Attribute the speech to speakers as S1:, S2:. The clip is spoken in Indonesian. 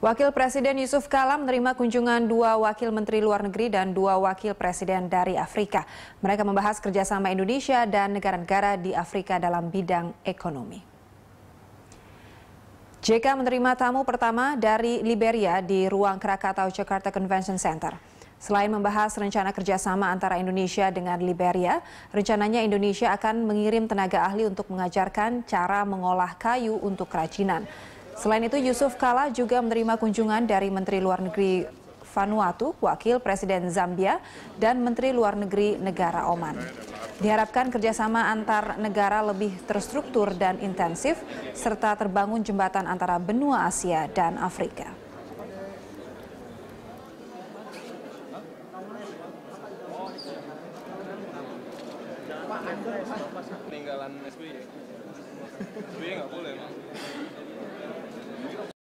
S1: Wakil Presiden Yusuf Kala menerima kunjungan dua wakil menteri luar negeri dan dua wakil presiden dari Afrika. Mereka membahas kerjasama Indonesia dan negara-negara di Afrika dalam bidang ekonomi. JK menerima tamu pertama dari Liberia di ruang Krakatau Jakarta Convention Center. Selain membahas rencana kerjasama antara Indonesia dengan Liberia, rencananya Indonesia akan mengirim tenaga ahli untuk mengajarkan cara mengolah kayu untuk kerajinan. Selain itu, Yusuf Kala juga menerima kunjungan dari Menteri Luar Negeri Vanuatu, Wakil Presiden Zambia, dan Menteri Luar Negeri negara Oman. Diharapkan kerjasama antar negara lebih terstruktur dan intensif, serta terbangun jembatan antara benua Asia dan Afrika. Peninggalan SBY. SBY nggak boleh.